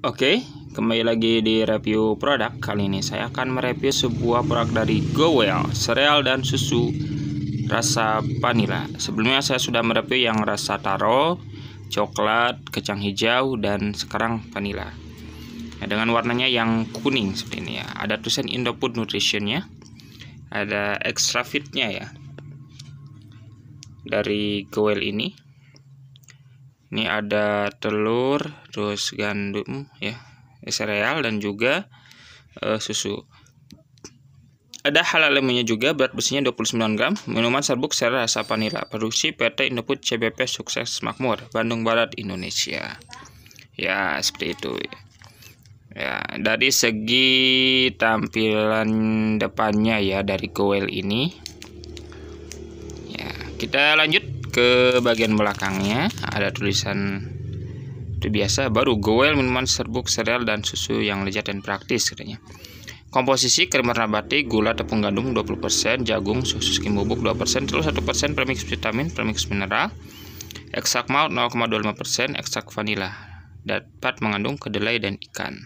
Oke, okay, kembali lagi di review produk. Kali ini saya akan mereview sebuah produk dari Gowell, sereal dan susu rasa vanila. Sebelumnya saya sudah mereview yang rasa taro, coklat, kacang hijau, dan sekarang vanila. Nah, dengan warnanya yang kuning seperti ini ya. Ada tulisan Indofood nutrition ya. Ada extra fitnya ya. Dari Gowell ini ini ada telur terus gandum ya sereal dan juga uh, susu ada halal lemunya juga berat besinya 29 gram minuman serbuk serai rasa vanila produksi PT Indofood CBP Sukses Makmur Bandung Barat Indonesia ya seperti itu ya dari segi tampilan depannya ya dari goel ini ya kita lanjut ke bagian belakangnya ada tulisan itu biasa baru goel minuman serbuk sereal dan susu yang lezat dan praktis katanya komposisi krim nabati batik gula tepung gandum 20% jagung susu skim bubuk 2% telur 1% premix vitamin premix mineral ekstrak maut 0,25% ekstrak vanila dapat mengandung kedelai dan ikan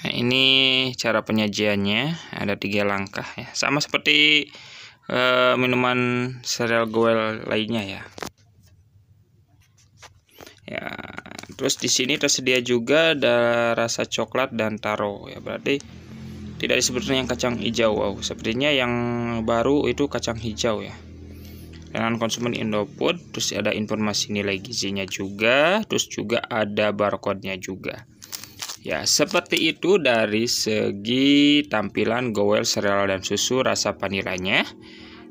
nah, ini cara penyajiannya ada tiga langkah ya sama seperti uh, minuman cereal goel lainnya ya ya terus di sini tersedia juga ada rasa coklat dan taro ya berarti tidak disebutnya yang kacang hijau wow sepertinya yang baru itu kacang hijau ya Dengan konsumen Indofood terus ada informasi nilai gizinya juga terus juga ada barcode-nya juga Ya, seperti itu dari segi tampilan gowel sereal dan susu rasa vanilanya.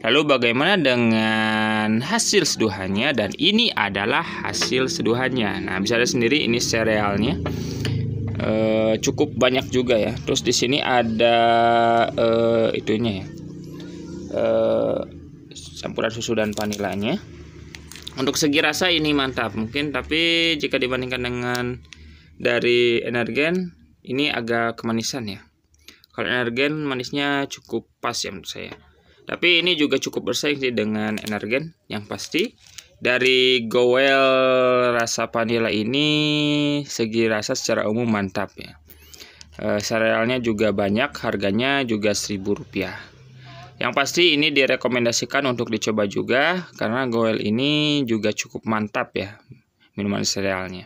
Lalu bagaimana dengan hasil seduhannya dan ini adalah hasil seduhannya. Nah, bisa ada sendiri ini serealnya. E, cukup banyak juga ya. Terus di sini ada e, itunya ya. E, campuran susu dan vanilanya. Untuk segi rasa ini mantap mungkin, tapi jika dibandingkan dengan dari energen ini agak kemanisan ya. Kalau energen manisnya cukup pas ya menurut saya. Tapi ini juga cukup bersaing sih dengan energen yang pasti. Dari Goel rasa vanilla ini segi rasa secara umum mantap ya. E, serealnya juga banyak, harganya juga seribu rupiah. Yang pasti ini direkomendasikan untuk dicoba juga karena Goel ini juga cukup mantap ya minuman serealnya.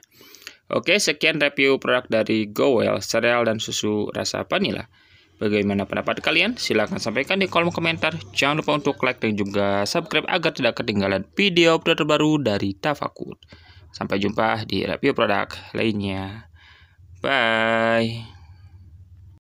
Oke, sekian review produk dari Gowell, sereal dan susu rasa vanila. Bagaimana pendapat kalian? Silahkan sampaikan di kolom komentar. Jangan lupa untuk like dan juga subscribe agar tidak ketinggalan video terbaru dari Tafakur. Sampai jumpa di review produk lainnya. Bye.